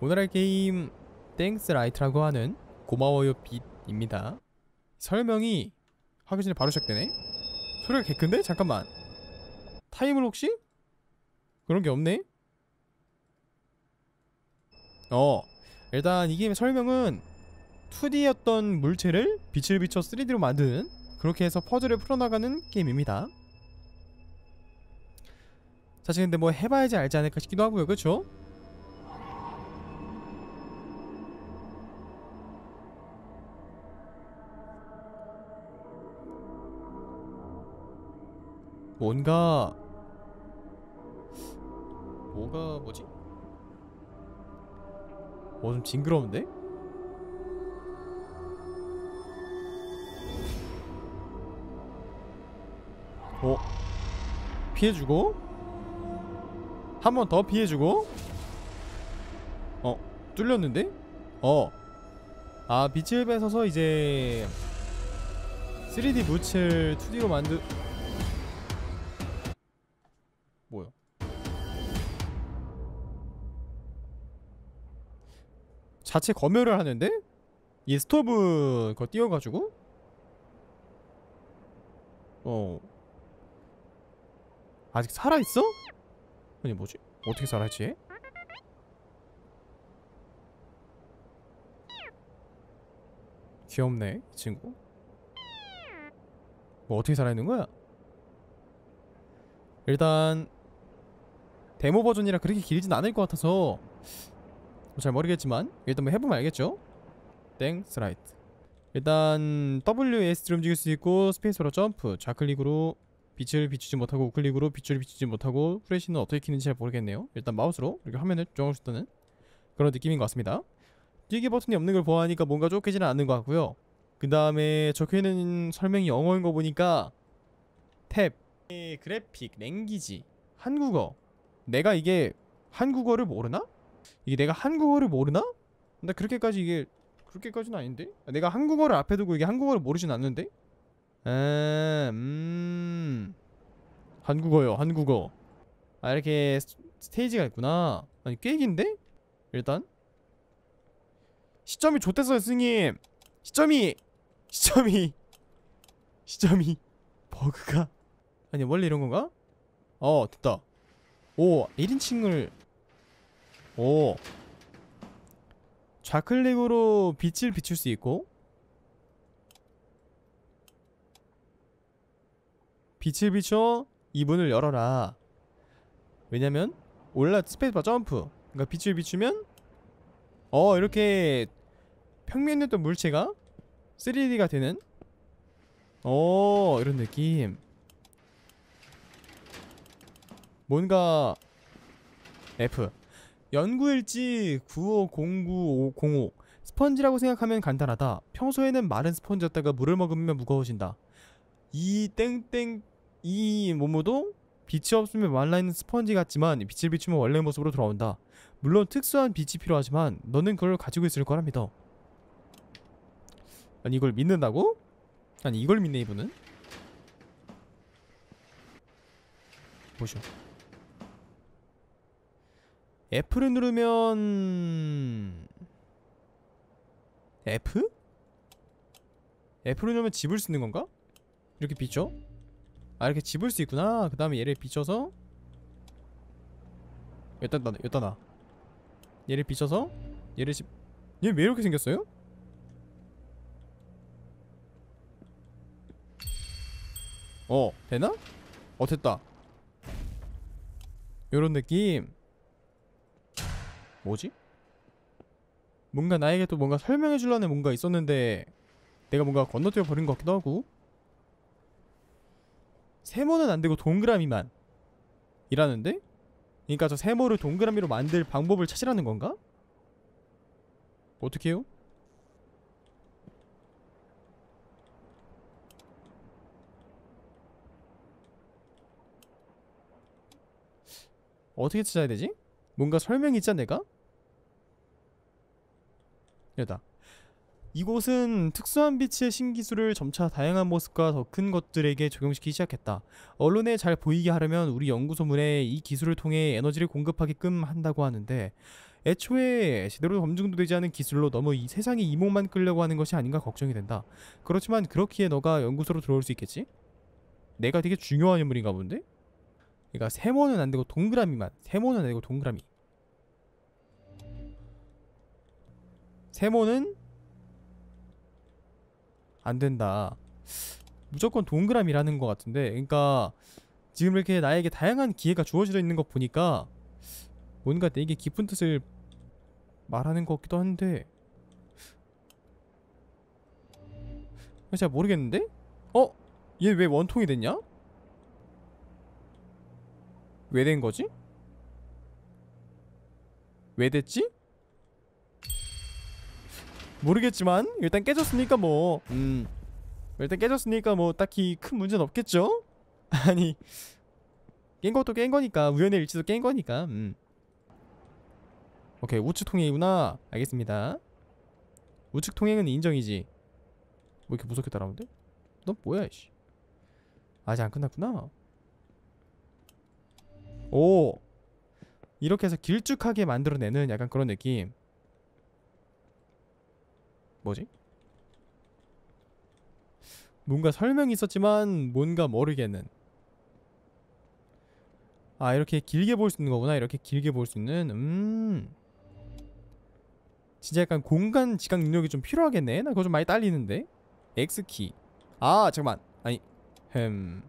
오늘의 게임 땡스 라이트라고 하는 고마워요 빛입니다 설명이 하기 전에 바로 시작되네? 소리가 개큰데? 잠깐만 타임을 혹시? 그런 게 없네? 어 일단 이 게임의 설명은 2D였던 물체를 빛을 비춰 3D로 만드는 그렇게 해서 퍼즐을 풀어나가는 게임입니다 사실 근데 뭐 해봐야지 알지 않을까 싶기도 하고요 그렇죠 뭔가 뭐가 뭐지? 뭐좀 어, 징그러운데? 어? 피해주고 한 번 더 피해주고 어? 뚫렸는데? 어 아 빛을 뺏어서 이제 3D 무채 2D로 만들 자체 검열을 하는데 이스톱은 그거 띄워가지고 어 아직 살아있어? 아니 뭐지? 어떻게 살아있지? 귀엽네 이 친구 뭐 어떻게 살아있는 거야? 일단 데모 버전이라 그렇게 길진 않을 것 같아서 뭐 잘 모르겠지만 일단 뭐 해보면 알겠죠? 땡슬라이트 일단 WS를 움직일 수 있고 스페이스로 점프 좌클릭으로 빛을 비추지 못하고 우클릭으로 빛을 비추지 못하고 프레쉬는 어떻게 키는지 잘 모르겠네요 일단 마우스로 이렇게 화면을 조정할 수 있다는 그런 느낌인 것 같습니다 뛰기 버튼이 없는 걸 보아하니까 뭔가 쫓기지는 않는 것 같고요 그 다음에 적혀있는 설명이 영어인 거 보니까 탭 그래픽, 랭귀지, 한국어 내가 이게 한국어를 모르나? 이게 내가 한국어를 모르나? 근데 그렇게까지 이게 그렇게까지는 아닌데? 아, 내가 한국어를 앞에 두고 이게 한국어를 모르진 않는데? 아, 음... 한국어요 한국어 아 이렇게 스테이지가 있구나 아니 꽤긴데? 일단 시점이 좋댔어요 스님 시점이 시점이 시점이 버그가 아니 원래 이런 건가? 어 됐다 오 아, 1인칭을 오 좌클릭으로 빛을 비출 수 있고 빛을 비춰 이 문을 열어라 왜냐면 올라 스페이스바 점프 그러니까 빛을 비추면 어 이렇게 평면에 있던 물체가 3D가 되는 어 이런 느낌 뭔가 F 연구일지 950905 5 스펀지라고 생각하면 간단하다. 평소에는 마른 스펀지였다가 물을 먹으면 무거워진다. 이 땡땡 이 모모도 빛이 없으면 말라있는 스펀지 같지만 빛을 비추면 원래 모습으로 돌아온다. 물론 특수한 빛이 필요하지만 너는 그걸 가지고 있을 거랍니다 아니 이걸 믿는다고? 아니 이걸 믿네 이분은? 보시오. F를 누르면 F? F를 누르면 집을 쓰는 건가? 이렇게 비춰? 아 이렇게 집을 수 있구나 그 다음에 얘를 비춰서 여따다여따나 얘를 비춰서 얘를 집얘 왜 이렇게 생겼어요? 어 되나? 어 됐다 요런 느낌 뭐지? 뭔가 나에게 도 뭔가 설명해 줄라는 뭔가 있었는데 내가 뭔가 건너뛰어 버린 것 같기도 하고 세모는 안 되고 동그라미만 이라는데? 그러니까 저 세모를 동그라미로 만들 방법을 찾으라는 건가? 어떻게 해요? 어떻게 찾아야 되지? 뭔가 설명이 있잖아 내가? 여다. 이곳은 특수한 빛의 신기술을 점차 다양한 모습과 더 큰 것들에게 적용시키기 시작했다. 언론에 잘 보이게 하려면 우리 연구소문에 이 기술을 통해 에너지를 공급하게끔 한다고 하는데 애초에 제대로 검증도 되지 않은 기술로 너무 이 세상에 이목만 끌려고 하는 것이 아닌가 걱정이 된다. 그렇지만 그렇기에 너가 연구소로 들어올 수 있겠지? 내가 되게 중요한 인물인가 본데? 그러니까 세모는 안 되고 동그라미만 세모는 안 되고 동그라미 세모는 안 된다. 무조건 동그라미라는 것 같은데 그러니까 지금 이렇게 나에게 다양한 기회가 주어져 있는 것 보니까 뭔가 내게 깊은 뜻을 말하는 것 같기도 한데 아, 잘 모르겠는데? 어? 얘 왜 원통이 됐냐? 왜 된 거지? 왜 됐지? 모르겠지만 일단 깨졌으니까 뭐 음. 일단 깨졌으니까 뭐 딱히 큰 문제는 없겠죠? 아니 깬 것도 깬 거니까 우연의 일치도 깬 거니까 음. 오케이 우측 통행이구나 알겠습니다 우측 통행은 인정이지 뭐 이렇게 무섭게 따라오는데? 넌 뭐야 이씨 아직 안 끝났구나 오 이렇게 해서 길쭉하게 만들어내는 약간 그런 느낌 뭐지? 뭔가 설명이 있었지만 뭔가 모르겠는 아 이렇게 길게 볼 수 있는 거구나 이렇게 길게 볼 수 있는 음 진짜 약간 공간 지각 능력이 좀 필요하겠네 나 그거 좀 많이 딸리는데 X키 아 잠깐만 아니 햄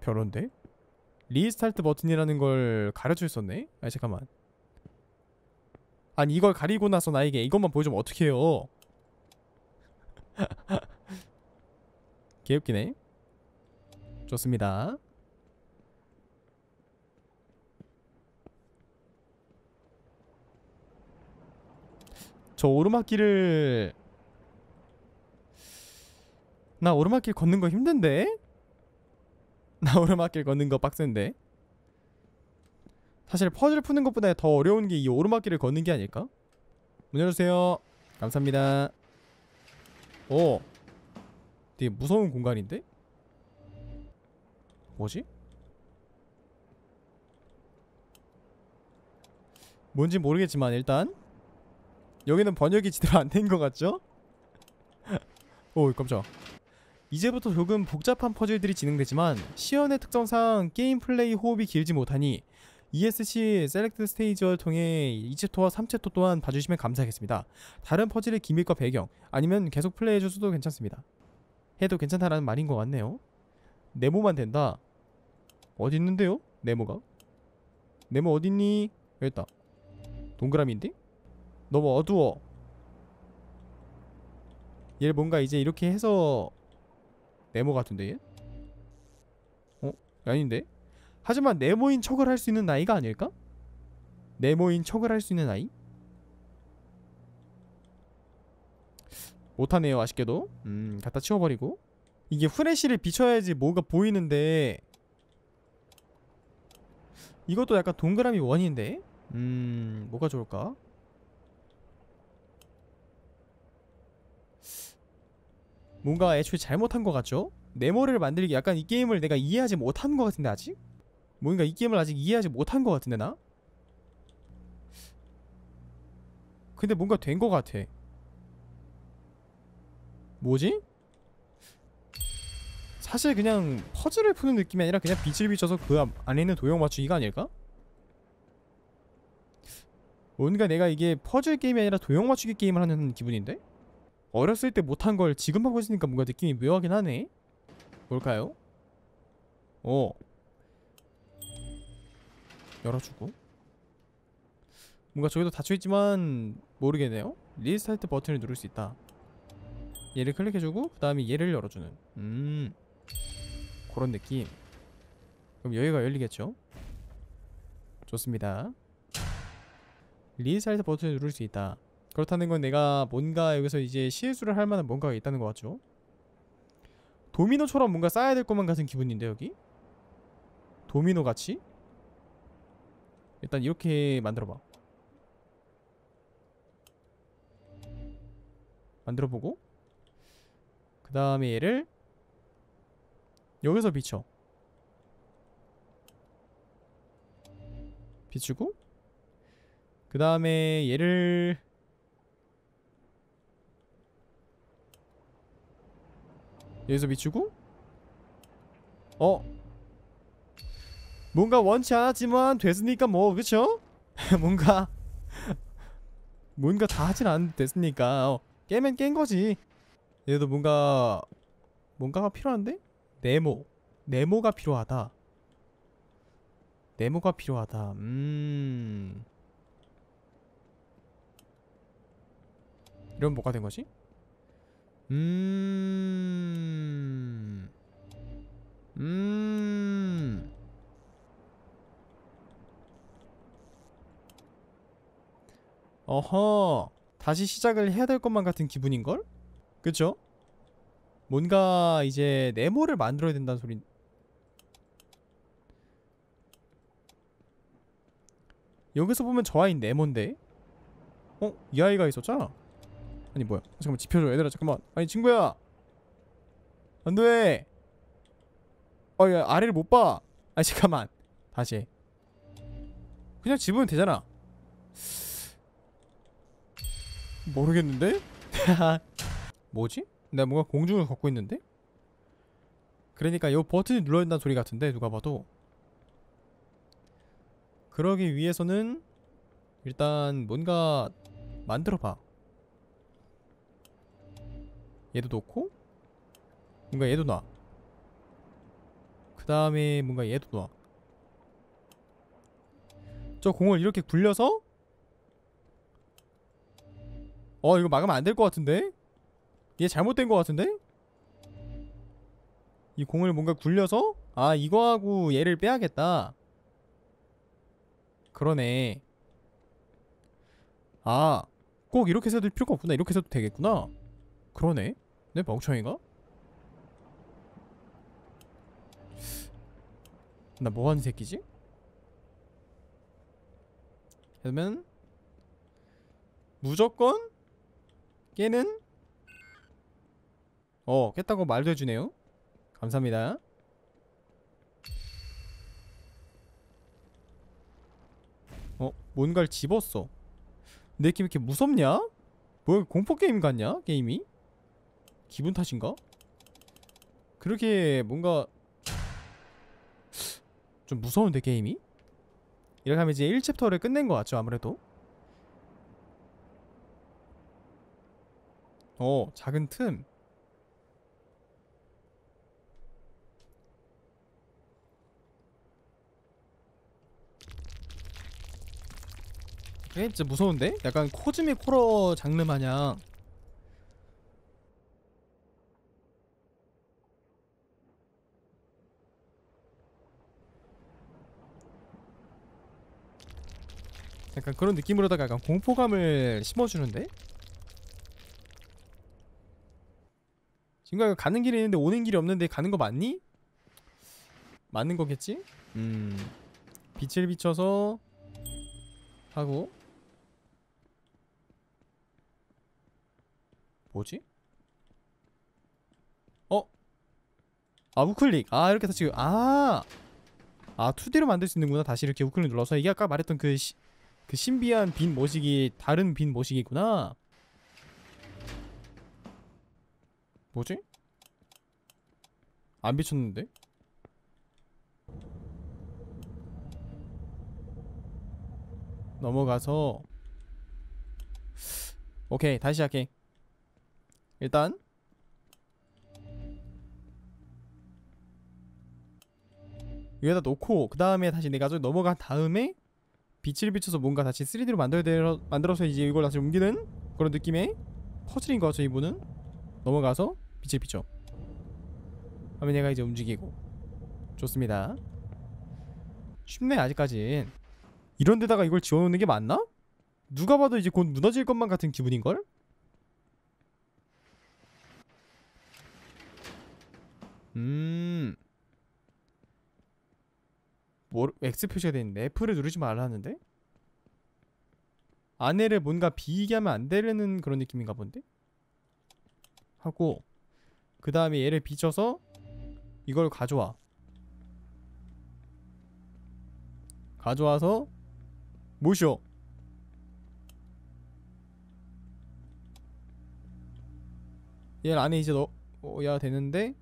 별론데? 리스타트 버튼이라는 걸 가르쳐 줬었네? 아 잠깐만 아니 이걸 가리고 나서 나에게 이것만 보여주면 어떡해요 개웃기네 좋습니다 저 오르막길을 나 오르막길 걷는 거 힘든데? 나 오르막길 걷는 거 빡센데? 사실 퍼즐 푸는 것보다 더 어려운 게 이 오르막길을 걷는 게 아닐까? 문 열어주세요. 감사합니다. 오. 되게 무서운 공간인데? 뭐지? 뭔지 모르겠지만 일단 여기는 번역이 제대로 안 된 것 같죠? 오 깜짝 이제부터 조금 복잡한 퍼즐들이 진행되지만 시연의 특성상 게임 플레이 호흡이 길지 못하니 ESC 셀렉트 스테이지를 통해 2챕터와 3챕터 또한 봐주시면 감사하겠습니다. 다른 퍼즐의 기믹과 배경 아니면 계속 플레이해줘도 괜찮습니다. 해도 괜찮다라는 말인 것 같네요. 네모만 된다. 어디 있는데요? 네모가? 네모 어딨니? 여기 있다. 동그라미인데? 너무 어두워. 얘 뭔가 이제 이렇게 해서 네모 같은데 얘? 어? 아닌데? 하지만 네모인 척을 할 수 있는 나이가 아닐까? 네모인 척을 할 수 있는 나이? 못하네요 아쉽게도 음 갖다 치워버리고 이게 후레쉬를 비춰야지 뭐가 보이는데 이것도 약간 동그라미 원인데 음 뭐가 좋을까 뭔가 애초에 잘못한 것 같죠? 네모를 만들기 약간 이 게임을 내가 이해하지 못한 것 같은데 아직? 뭔가 이 게임을 아직 이해하지 못한 것 같은데 나? 근데 뭔가 된것 같아 뭐지? 사실 그냥 퍼즐을 푸는 느낌이 아니라 그냥 빛을 비춰서 그 안에 있는 도형 맞추기가 아닐까? 뭔가 내가 이게 퍼즐 게임이 아니라 도형 맞추기 게임을 하는 기분인데? 어렸을 때 못한 걸 지금 하고 있으니까 뭔가 느낌이 묘하긴 하네? 뭘까요? 어 열어주고 뭔가 저기도 닫혀있지만 모르겠네요 리스타트 버튼을 누를 수 있다 얘를 클릭해주고 그 다음에 얘를 열어주는 음 그런 느낌 그럼 여기가 열리겠죠 좋습니다 리스타트 버튼을 누를 수 있다 그렇다는 건 내가 뭔가 여기서 이제 실수를 할 만한 뭔가가 있다는 것 같죠 도미노처럼 뭔가 쌓아야 될 것만 같은 기분인데 여기? 도미노같이? 일단 이렇게 만들어봐 만들어보고 그 다음에 얘를 여기서 비춰 비추고 그 다음에 얘를 여기서 비추고 어? 뭔가 원치 않았지만 됐으니까 뭐 그쵸? 뭔가 뭔가 다 하진 않됐으니까 어, 깨면 깬 거지 얘도 뭔가 뭔가가 필요한데? 네모 네모가 필요하다 네모가 필요하다 음 이런 뭐가 된 거지? 음 음. 어허 다시 시작을 해야 될 것만 같은 기분인걸? 그쵸? 뭔가 이제 네모를 만들어야 된다는 소린 여기서 보면 저 아이 네모인데? 어? 이 아이가 있었잖아? 아니 뭐야 잠깐만 지켜줘 얘들아 잠깐만 아니 친구야 안돼 어 야 아래를 못봐 아니 잠깐만 다시 그냥 집으면 되잖아 모르겠는데? 뭐지? 내가 뭔가 공중을 걷고 있는데? 그러니까 요 버튼이 눌러진다는 소리 같은데 누가 봐도 그러기 위해서는 일단 뭔가 만들어봐 얘도 놓고 뭔가 얘도 놔그 다음에 뭔가 얘도 놔저 공을 이렇게 굴려서 어 이거 막으면 안 될 것 같은데? 얘 잘못된 것 같은데? 이 공을 뭔가 굴려서? 아 이거하고 얘를 빼야겠다 그러네 아꼭 이렇게 해도 필요가 없구나 이렇게 해도 되겠구나 그러네 내 네, 멍청이가? 나 뭐하는 새끼지? 그러면 무조건 얘는? 어 깼다고 말도 해주네요 감사합니다 어 뭔가를 집었어 내 느낌 이렇게 무섭냐? 뭐야 공포게임 같냐? 게임이? 기분 탓인가? 그렇게 뭔가 좀 무서운데 게임이? 이렇게 하면 이제 1챕터를 끝낸 것 같죠 아무래도 어, 작은 틈. 에? 예, 진짜 무서운데? 약간 코즈미 코러 장르 마냥 약간 그런 느낌으로다가 약간 공포감을 심어주는데? 그러니까 가는 길이 있는데 오는 길이 없는데 가는 거 맞니? 맞는 거겠지? 음. 빛을 비춰서 하고 뭐지? 어? 아 우클릭 아 이렇게 해서 다시 아아 아, 2D로 아, 만들 수 있는구나 다시 이렇게 우클릭 눌러서 이게 아까 말했던 그, 시, 그 신비한 빈 모식이 다른 빈 모식이구나 뭐지? 안 비쳤는데? 넘어가서 오케이 다시 할게 일단 위에다 놓고 그 다음에 다시 내가 좀 넘어간 다음에 빛을 비춰서 뭔가 다시 3D로 만들어, 만들어서 이제 이걸 다시 옮기는 그런 느낌의 퍼즐인 거죠 이분은 넘어가서 빛을 비춰 하면 얘가 이제 움직이고 좋습니다 쉽네 아직까진 이런 데다가 이걸 지워놓는게 맞나? 누가 봐도 이제 곧 무너질 것만 같은 기분인걸? 음... 뭐 X 표시가 되는데 F를 누르지 말라는데? 하아내를 뭔가 비이게 하면 안 되는 려 그런 느낌인가 본데? 하고 그 다음에 얘를 비춰서 이걸 가져와 가져와서 모셔 얘 안에 이제 넣어야 되는데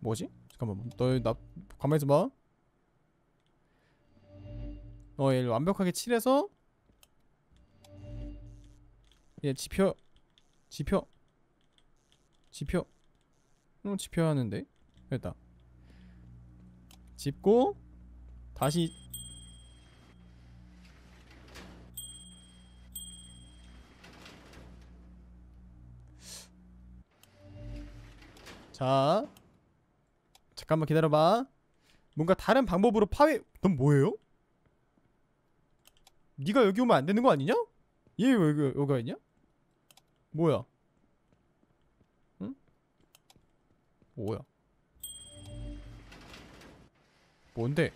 뭐지? 잠깐만 너나 가만히 있어봐 너 어, 얘를 완벽하게 칠해서 얘 지표 지표 지표 어 지표 하는데 됐다 짚고 다시 자 잠깐만 기다려봐 뭔가 다른 방법으로 파괴 넌 뭐예요? 네가 여기 오면 안 되는 거 아니냐? 얘 왜 여기 여기 있냐? 뭐야? 응? 뭐야? 뭔데?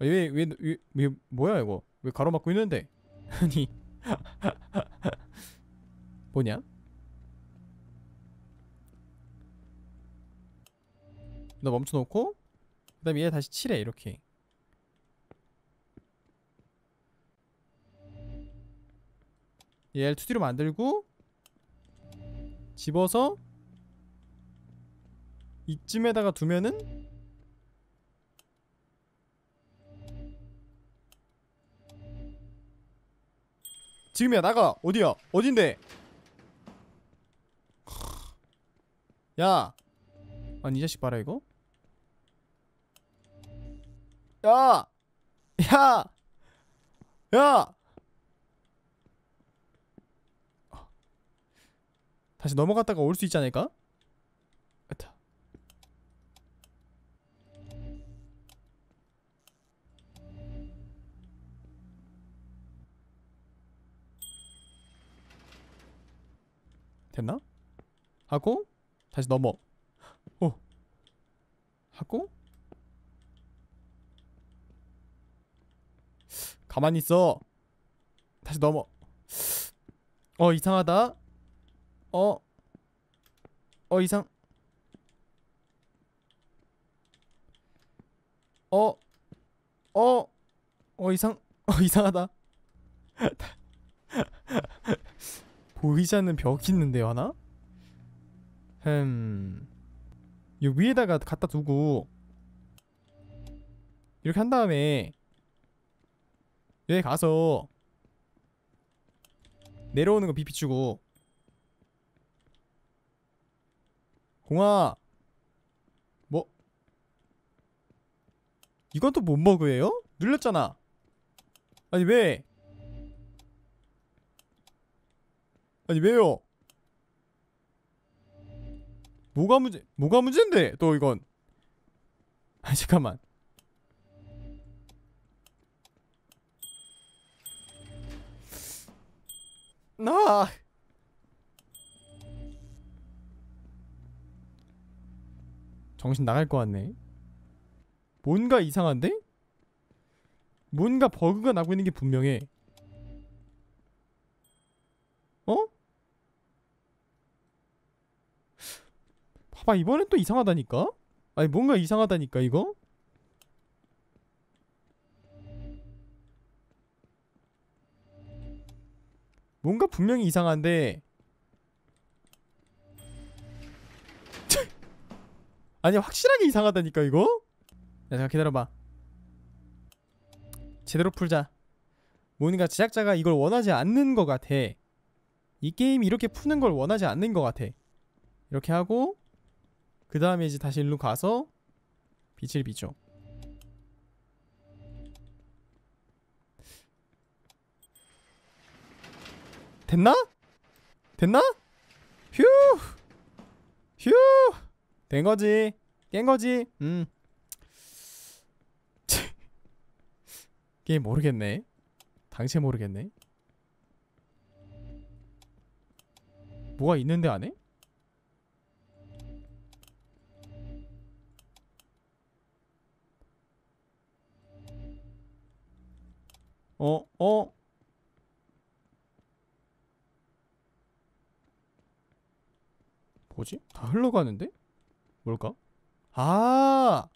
왜왜왜 아, 왜, 뭐야 이거? 왜 가로막고 있는데? 아니 뭐냐? 너 멈춰놓고 그 다음에 얘 다시 칠해 이렇게 얘를 예, 2D로 만들고 집어서 이쯤에다가 두면은 지금이야 나가 어디야 어딘데 야 아니 이 자식 봐라 이거 야! 야! 야! 다시 넘어갔다가 올 수 있지 않을까? 으타 됐나? 하고 다시 넘어 오 하고 가만히 있어 다시 넘어 어 이상하다 어? 어 이상? 어? 어? 어 이상? 어 이상하다 보이지 않는 벽이 있는데요 하나? 흠... 이 위에다가 갖다 두고 이렇게 한 다음에 여기 가서 내려오는 거 비비추고 공아 뭐 이건 또 못먹으에요눌렸잖아 아니 왜 아니 왜요 뭐가 문제 뭐가 문제인데 또 이건 아 잠깐만 나 아. 정신 나갈 것 같네 뭔가 이상한데? 뭔가 버그가 나고 있는 게 분명해 어? 봐봐 이번엔 또 이상하다니까? 아니 뭔가 이상하다니까 이거? 뭔가 분명히 이상한데 아니 확실하게 이상하다니까 이거? 야 잠깐 기다려봐 제대로 풀자 뭔가 제작자가 이걸 원하지 않는 것 같아 이 게임이 렇게 푸는 걸 원하지 않는 것 같아 이렇게 하고 그 다음에 이제 다시 일로 가서 빛을 비죠 됐나? 됐나? 휴! 휴! 된 거지 깬 거지 음 게임 모르겠네 당시에 모르겠네 뭐가 있는데 안에? 어, 어? 뭐지? 다 흘러가는데? 뭘까? 아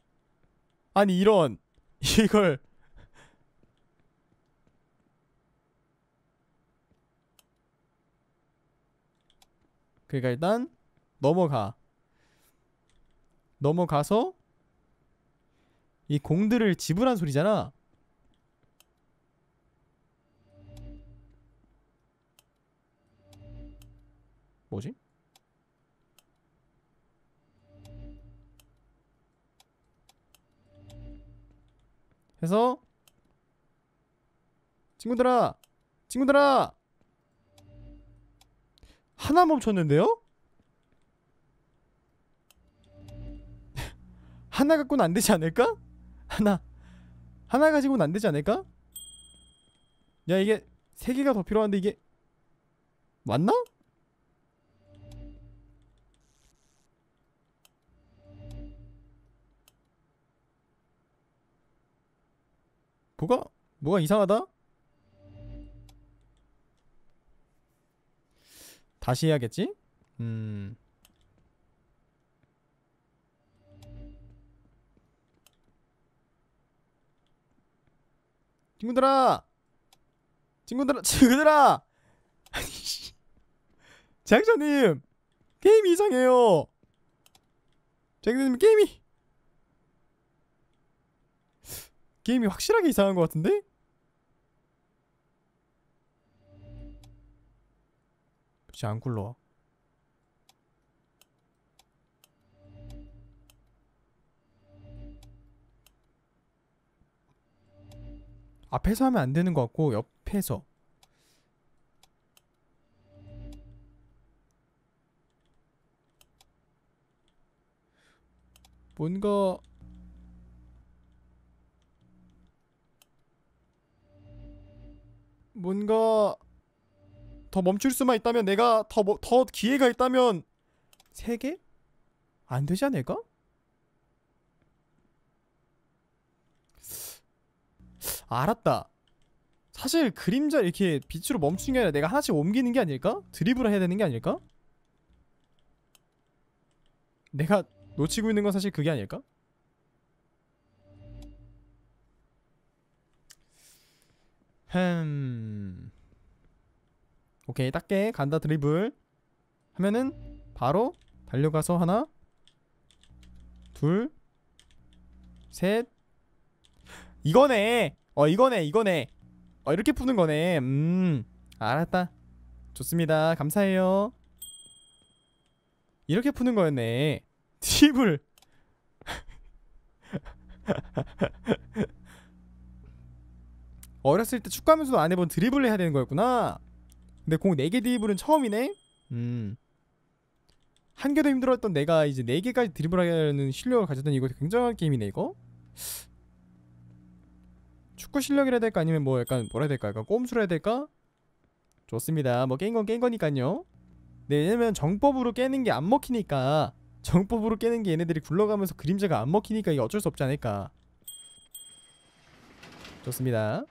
아니 이런 이걸 그러니까 일단 넘어가 넘어가서 이 공들을 지불한 소리잖아 뭐지? 해서 친구들아 친구들아 하나 멈췄는데요? 하나 갖고는 안 되지 않을까? 하나 하나 가지고는 안 되지 않을까? 야 이게 세 개가 더 필요한데 이게 맞나? 뭐가? 뭐가 이상하다? 다시 해야겠지? 음... 친구들아! 친구들아! 친구들아! 장자님 게임이 이상해요! 장자님 게임이 게임이 확실하게 이상한 것 같은데? 역시 안 굴러와 앞에서 하면 안 되는 것 같고 옆에서 뭔가 뭔가 더 멈출 수만 있다면 내가 더, 뭐, 더 기회가 있다면 세 개? 안 되지 않을까? 알았다. 사실 그림자 이렇게 빛으로 멈추게 아니라 내가 하나씩 옮기는 게 아닐까? 드립을 해야 되는 게 아닐까? 내가 놓치고 있는 건 사실 그게 아닐까? 흠. 오케이 딱게 간다 드리블 하면은 바로 달려가서 하나 둘 셋 이거네 어 이거네 이거네 어 이렇게 푸는 거네 음 알았다 좋습니다 감사해요 이렇게 푸는 거였네 팁을 어렸을 때 축구하면서도 안 해본 드리블을 해야 되는 거였구나. 근데 공 4개 드리블은 처음이네? 음. 한 개도 힘들었던 내가 이제 4개까지 드리블하는 실력을 가졌던 이거 굉장한 게임이네 이거? 축구 실력이라 해야 될까? 아니면 뭐 약간 뭐라 해야 될까? 약간 꼼수라 해야 될까? 좋습니다. 뭐 깬 건 깬 거니까요. 네, 왜냐면 정법으로 깨는 게 안 먹히니까 정법으로 깨는 게 얘네들이 굴러가면서 그림자가 안 먹히니까 이게 어쩔 수 없지 않을까. 좋습니다.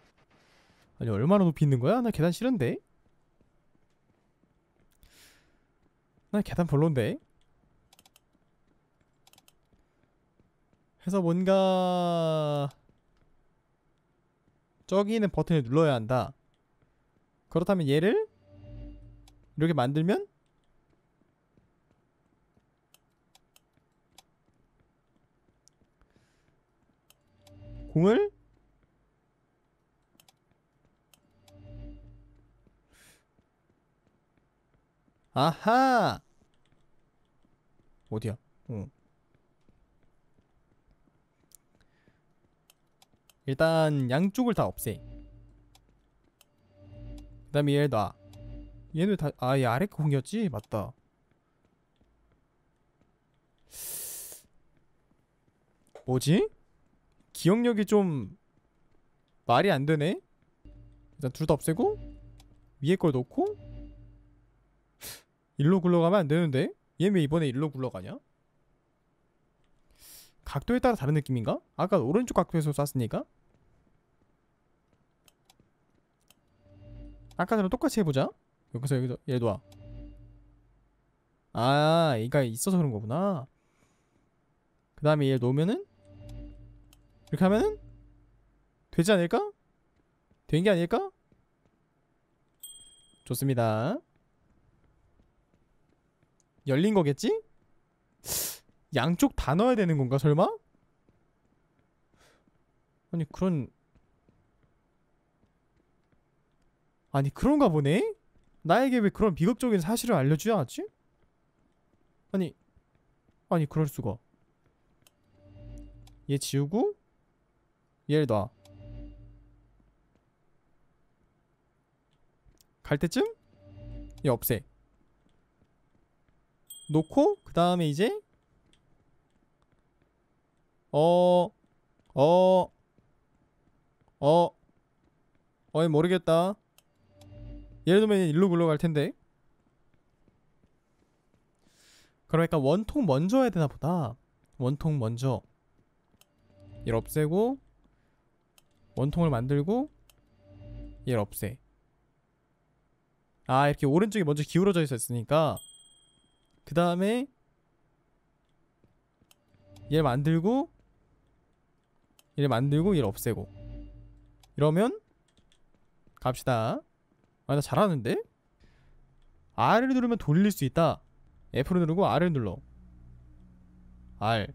아니 얼마나 높이 있는 거야? 나 계단 싫은데? 나 계단 별론데? 해서 뭔가 저기 있는 버튼을 눌러야 한다 그렇다면 얘를 이렇게 만들면 공을 아하! 어디야? 어. 일단 양쪽을 다 없애 그 다음에 얘를 놔 얘는 다.. 아 얘 아래 공이었지? 맞다 뭐지? 기억력이 좀 말이 안 되네? 일단 둘 다 없애고 위에 걸 놓고 일로 굴러가면 안 되는데? 얘왜 이번에 일로 굴러가냐? 각도에 따라 다른 느낌인가? 아까 오른쪽 각도에서 쐈으니까? 아까처럼 똑같이 해보자 여기서 여기서 얘 놔. 아 얘가 있어서 그런 거구나 그 다음에 얘 놓으면은 이렇게 하면은 되지 않을까? 된 게 아닐까? 좋습니다 열린 거겠지? 양쪽 다 넣어야 되는 건가 설마? 아니 그런 아니 그런가 보네? 나에게 왜 그런 비극적인 사실을 알려주지 않았지? 아니 아니 그럴 수가 얘 지우고 얘를 놔 갈 때쯤? 얘 없애 놓고 그 다음에 이제 어 어 어 어, 어, 어이 모르겠다 예를 들면 일로 굴러갈 텐데 그러니까 원통 먼저 해야 되나 보다 원통 먼저 일 없애고 원통을 만들고 일 없애 아 이렇게 오른쪽이 먼저 기울어져 있었으니까 그 다음에 얘 만들고 얘 만들고 얘 없애고 이러면 갑시다 아나 잘하는데? R을 누르면 돌릴 수 있다 F를 누르고 R을 눌러 R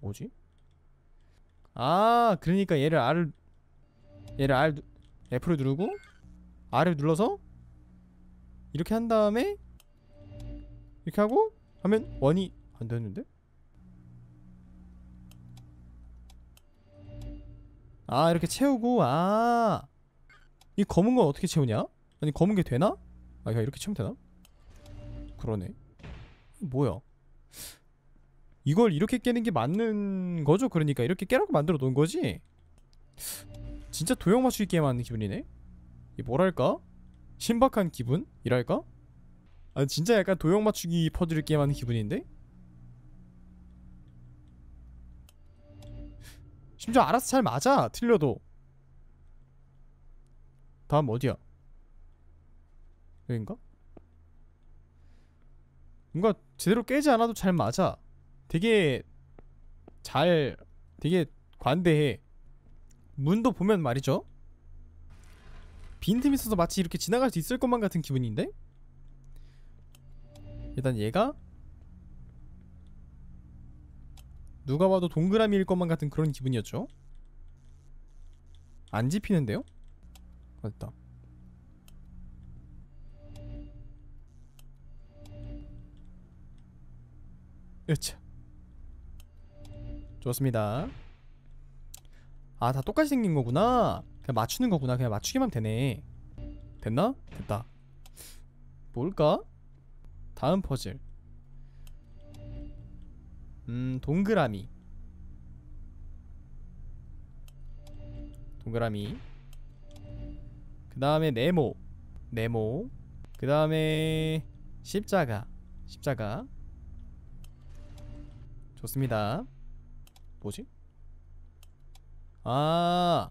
뭐지? 아 그러니까 얘를 R을 얘를 R F를 누르고 R을 눌러서 이렇게 한 다음에 이렇게 하고 하면 원이 안 되는데? 아 이렇게 채우고 아 이 검은 건 어떻게 채우냐? 아니 검은 게 되나? 아 그냥 이렇게 채우면 되나? 그러네 뭐야 이걸 이렇게 깨는 게 맞는 거죠? 그러니까 이렇게 깨라고 만들어 놓은 거지? 진짜 도형 맞추기 게임 하는 기분이네? 이 뭐랄까? 신박한 기분이랄까? 아 진짜 약간 도형 맞추기 퍼즐 게임하는 기분인데? 심지어 알아서 잘 맞아 틀려도 다음 어디야? 여긴가? 뭔가 제대로 깨지 않아도 잘 맞아 되게 잘 되게 관대해 문도 보면 말이죠 빈틈이 있어서 마치 이렇게 지나갈 수 있을 것만 같은 기분인데? 일단 얘가 누가 봐도 동그라미일 것만 같은 그런 기분이었죠 안 집히는데요? 맞다 으차 좋습니다 아 다 똑같이 생긴 거구나 그냥 맞추는 거구나 그냥 맞추기만 되네 됐나? 됐다 뭘까? 다음 퍼즐 음 동그라미 동그라미 그 다음에 네모 네모 그 다음에 십자가 십자가 좋습니다 뭐지? 아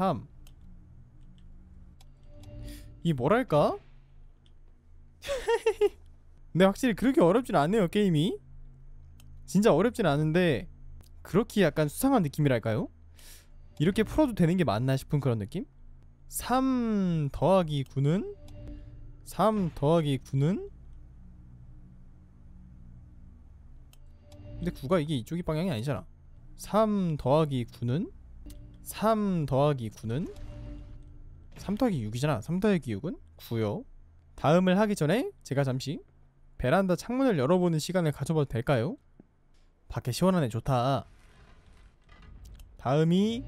참이 뭐랄까? 근데 확실히 그렇게 어렵진 않네요 게임이 진짜 어렵진 않은데 그렇게 약간 수상한 느낌이랄까요? 이렇게 풀어도 되는 게 맞나 싶은 그런 느낌? 3 더하기 9는 3 더하기 9는 근데 9가 이게 이쪽이 방향이 아니잖아 3 더하기 9는 3 더하기 9는 3 더하기 6이잖아 3 더하기 6은 9요 다음을 하기 전에 제가 잠시 베란다 창문을 열어보는 시간을 가져봐도 될까요? 밖에 시원하네 좋다 다음이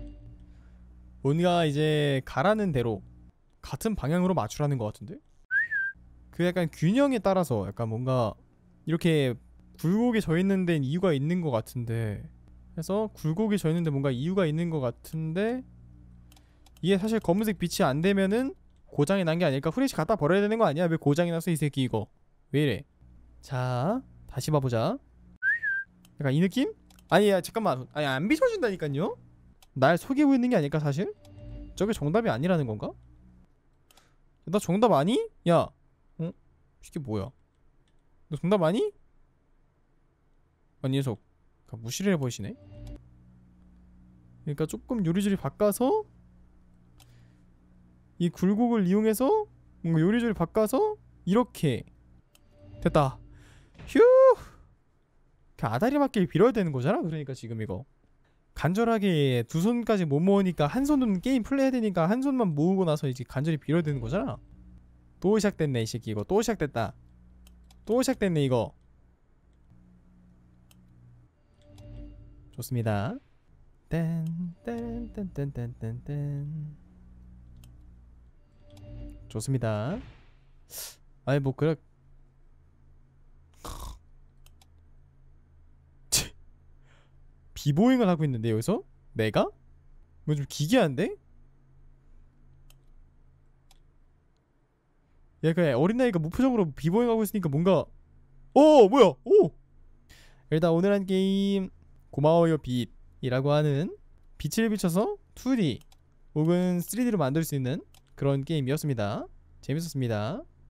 뭔가 이제 가라는 대로 같은 방향으로 맞추라는 것 같은데? 그 약간 균형에 따라서 약간 뭔가 이렇게 굴곡에져 있는 데는 이유가 있는 것 같은데 그래서 굴곡이 져 있는데 뭔가 이유가 있는 것 같은데 이게 사실 검은색 빛이 안 되면은 고장이 난 게 아닐까 후레쉬 갖다 버려야 되는 거 아니야 왜 고장이 났어 이 새끼 이거 왜 이래 자 다시 봐보자 약간 이 느낌? 아니야 잠깐만 아니 안 비춰진다니까요 날 속이고 있는 게 아닐까 사실? 저게 정답이 아니라는 건가? 나 정답 아니? 야 응? 이게 뭐야 너 정답 아니? 아니 어, 녀속 아, 무시를 해보시네 그러니까 조금 요리조리 바꿔서 이 굴곡을 이용해서 뭔가 요리조리 바꿔서 이렇게 됐다 휴 아다리 맞게 빌어야 되는 거잖아 그러니까 지금 이거 간절하게 두 손까지 못 모으니까 한 손은 게임 플레이 해야 되니까 한 손만 모으고 나서 이제 간절히 빌어야 되는 거잖아 또 시작됐네 이 새끼 이거 또 시작됐다 또 시작됐네 이거 좋습니다. 땡땡 땡 땡 땡땡 좋습니다. 아니 뭐 그래 비보잉을 하고 있는데 여기서 내가 뭐 좀 기괴한데? 얘그 어린아이가 무표정으로 비보잉하고 있으니까 뭔가 어 뭐야 오 일단 오늘 한 게임 고마워요 빛이라고 하는 빛을 비춰서 2D 혹은 3D로 만들 수 있는 그런 게임이었습니다. 재밌었습니다.